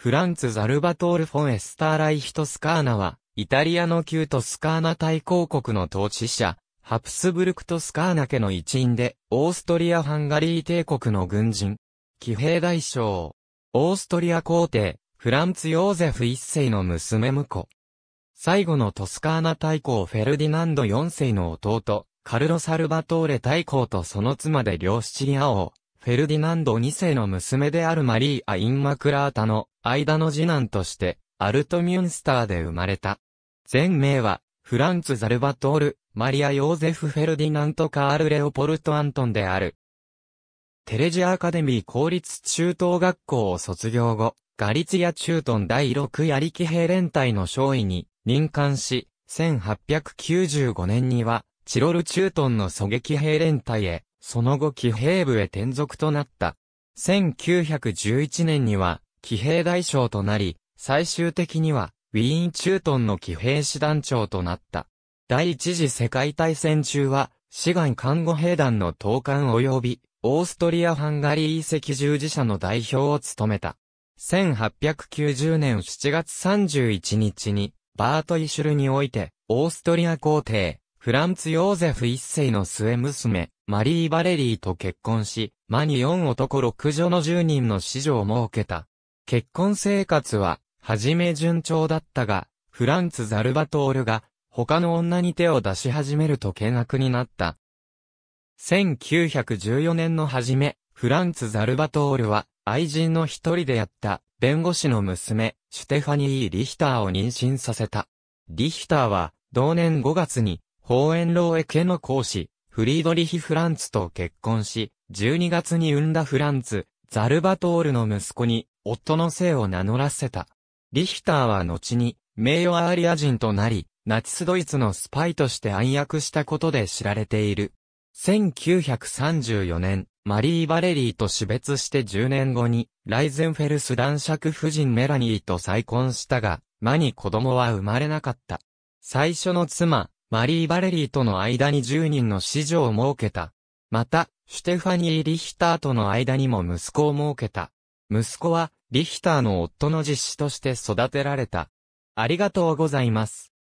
フランツ・ザルバトール・フォン・エスター・ライヒト・スカーナは、イタリアの旧トスカーナ大公国の統治者、ハプスブルクトスカーナ家の一員で、オーストリア・ハンガリー帝国の軍人、騎兵大将、オーストリア皇帝、フランツ・ヨーゼフ一世の娘婿。最後のトスカーナ大公フェルディナンド4世の弟、カルロ・サルバトーレ大公とその妻で両シチリア王、フェルディナンド2世の娘であるマリーア・インマクラータの間の次男として、アルトミュンスターで生まれた。全名は、フランツ・ザルバトール、マリア・ヨーゼフ・フェルディナント・カール・レオポルト・アントンである。テレジア・アカデミー公立中等学校を卒業後、ガリツィアトン第6やり騎兵連隊の少尉に任官し、1895年には、チロルチュートンの狙撃兵連隊へその後騎兵部へ転属となった。1911年には、騎兵大将となり、最終的には、ウィーントンの騎兵師団長となった。第一次世界大戦中は、志願看護兵団の統監及び、オーストリア・ハンガリー遺跡従事者の代表を務めた。1890年7月31日に、バート・イシュルにおいて、オーストリア皇帝、フランツ・ヨーゼフ一世の末娘、マリー・バレリーと結婚し、マに4男6女の10人の子女を設けた。結婚生活は、はじめ順調だったが、フランツ・ザルバトールが、他の女に手を出し始めると険悪になった。1914年の初め、フランツ・ザルバトールは、愛人の一人であった、弁護士の娘、シュテファニー・リヒターを妊娠させた。リヒターは、同年5月に、法園老へ家の講師、フリードリヒ・フランツと結婚し、12月に産んだフランツ、ザルバトールの息子に、夫の姓を名乗らせた。リヒターは後に、名誉アーリア人となり、ナチスドイツのスパイとして暗躍したことで知られている。1934年、マリー・バレリーと死別して10年後に、ライゼンフェルス男爵夫人メラニーと再婚したが、間に子供は生まれなかった。最初の妻、マリー・バレリーとの間に10人の子女を設けた。また、シュテファニー・リヒターとの間にも息子を設けた。息子は、リヒターの夫の実子として育てられた。ありがとうございます。